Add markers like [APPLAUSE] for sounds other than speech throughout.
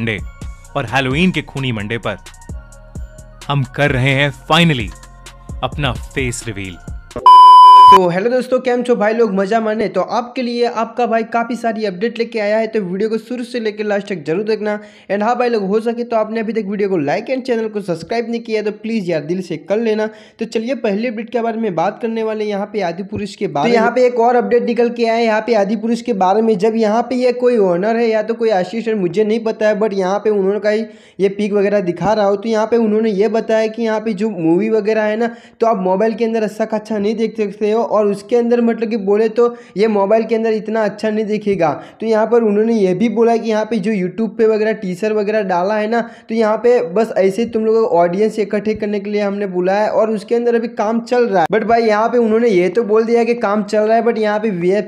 Monday और Halloween के खूनी मंडे पर हम कर रहे हैं फाइनली अपना फेस रिवील तो हेलो दोस्तों कैम छो भाई लोग मजा माने तो आपके लिए आपका भाई काफ़ी सारी अपडेट लेके आया है तो वीडियो को शुरू से लेकर लास्ट तक जरूर देखना एंड हाँ भाई लोग हो सके तो आपने अभी तक वीडियो को लाइक एंड चैनल को सब्सक्राइब नहीं किया तो प्लीज़ यार दिल से कर लेना तो चलिए पहले अपडेट के बारे में बात करने वाले यहाँ पे आदि पुरुष के बारे तो यहाँ पे एक और अपडेट निकल के आया है यहाँ पे आदि पुरुष के बारे में जब यहाँ पे ये कोई ऑनर है या तो कोई असिस्टेंट मुझे नहीं पता है बट यहाँ पे उन्होंने का ये पिक वगैरह दिखा रहा हो तो यहाँ पे उन्होंने ये बताया कि यहाँ पे जो मूवी वगैरह है ना तो आप मोबाइल के अंदर अच्छा खच्छा नहीं देख सकते हो हो और उसके अंदर मतलब कि बोले तो ये मोबाइल के अंदर इतना अच्छा नहीं दिखेगा तो यहाँ पर उन्होंने ये भी बोला कि यहाँ पे जो यूट्यूब पे वगैरह टीचर वगैरह डाला है ना तो यहाँ पे बस ऐसे तुम लोगों को ऑडियंस इकट्ठे करने के लिए हमने बुलाया है और उसके अंदर अभी काम चल रहा है बट भाई यहाँ पे उन्होंने ये तो बोल दिया कि काम चल रहा है बट यहाँ पे वी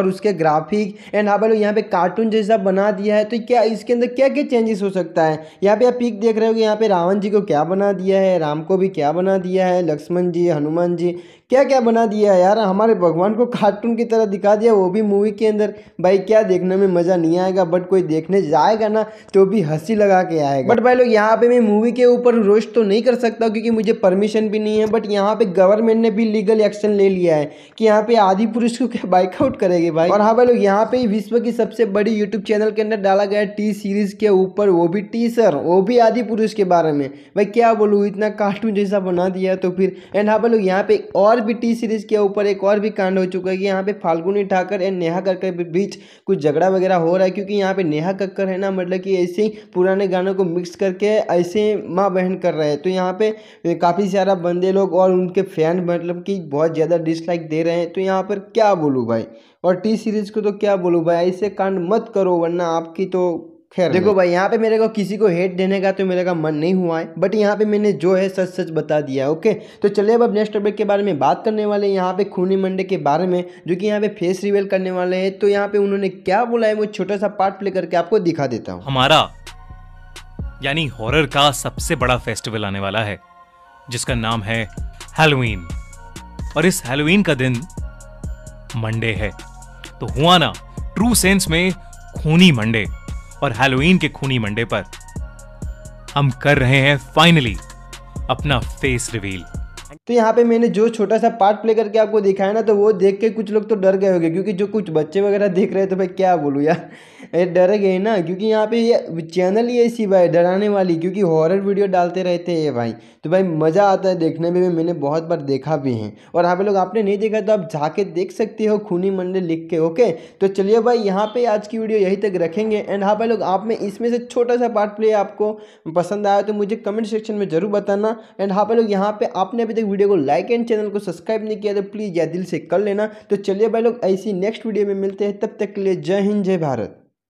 और उसके ग्राफिक एंड हाँ भाई यहाँ पे कार्टून जैसा बना दिया है तो क्या इसके अंदर क्या क्या चेंजेस हो सकता है यहाँ पे आप पिक देख रहे हो कि यहाँ पे रावण जी को क्या बना दिया है राम को भी क्या बना दिया है लक्ष्मण जी हनुमान जी क्या क्या बना दिया है यार हमारे भगवान को कार्टून की तरह दिखा दिया वो भी मूवी के अंदर भाई क्या देखने में मज़ा नहीं आएगा बट कोई देखने जाएगा ना तो भी हंसी लगा के आएगा बट भाई लोग यहाँ पे मैं मूवी के ऊपर रोश तो नहीं कर सकता क्योंकि मुझे परमिशन भी नहीं है बट यहाँ पे गवर्नमेंट ने भी लीगल एक्शन ले लिया है कि यहाँ पे आदि पुरुष को क्या बाइकआउट करेगी भाई और हाँ भाई लोग यहाँ पे विश्व की सबसे बड़ी यूट्यूब चैनल के अंदर डाला गया टी सीरीज के ऊपर वो भी टी सर वो भी आदि पुरुष के बारे में भाई क्या बोलूँ इतना कार्टून जैसा बना दिया तो फिर एंड हाँ भाई लोग यहाँ पे और भी टी सीरीज के ऊपर एक और भी कांड हो चुका है कि यहाँ पे फाल्गुनी ठाकर एंड नेहा कक्कर के बीच कुछ झगड़ा वगैरह हो रहा है क्योंकि यहाँ पे नेहा कक्कर है ना मतलब कि ऐसे ही पुराने गानों को मिक्स करके ऐसे माँ बहन कर रहे हैं तो यहाँ पे काफ़ी सारा बंदे लोग और उनके फैन मतलब कि बहुत ज़्यादा डिसलाइक दे रहे हैं तो यहाँ पर क्या बोलूँ भाई और टी सीरीज़ को तो क्या बोलूँ भाई ऐसे कांड मत करो वरना आपकी तो खैर देखो भाई यहाँ पे मेरे को किसी को हेट देने का तो मेरे का मन नहीं हुआ है बट यहाँ पे मैंने जो है सच सच बता दिया ओके तो चलिए अब नेक्स्ट टॉपिक के बारे में बात करने वाले हैं यहाँ पे खूनी मंडे के बारे में जो कि यहाँ पे फेस रिवेल करने वाले हैं तो यहाँ पे उन्होंने क्या बोला है वो छोटा सा पार्ट प्ले करके आपको दिखा देता हूँ हमारा यानी हॉरर का सबसे बड़ा फेस्टिवल आने वाला है जिसका नाम है हेलोवीन और इस हेलोवीन का दिन मंडे है तो हुआ ना ट्रू सेंस में खूनी मंडे और हैलोवीन के खूनी मंडे पर हम कर रहे हैं फाइनली अपना फेस रिवील तो यहाँ पे मैंने जो छोटा सा पार्ट प्ले करके आपको दिखाया ना तो वो देख के कुछ लोग तो डर गए होंगे क्योंकि जो कुछ बच्चे वगैरह देख रहे हैं तो भाई क्या बोलूँ यार [LAUGHS] ये डर गए ना क्योंकि यहाँ पे ये चैनल ही ऐसी भाई डराने वाली क्योंकि हॉरर वीडियो डालते रहते हैं भाई तो भाई मज़ा आता है देखने में भी मैंने बहुत बार देखा भी है और यहाँ पे लोग आपने नहीं देखा तो आप जाके देख सकते हो खूनी मंडे लिख के ओके तो चलिए भाई यहाँ पे आज की वीडियो यहीं तक रखेंगे एंड हाँ भाई लोग आप में इसमें से छोटा सा पार्ट प्ले आपको पसंद आया तो मुझे कमेंट सेक्शन में ज़रूर बताना एंड हाँ भाई लोग यहाँ पे आपने अभी तक वीडियो को लाइक एंड चैनल को सब्सक्राइब नहीं किया तो प्लीज़ या दिल से कर लेना तो चलिए भाई लोग ऐसी नेक्स्ट वीडियो में मिलते हैं तब तक के लिए जय हिंद जय भारत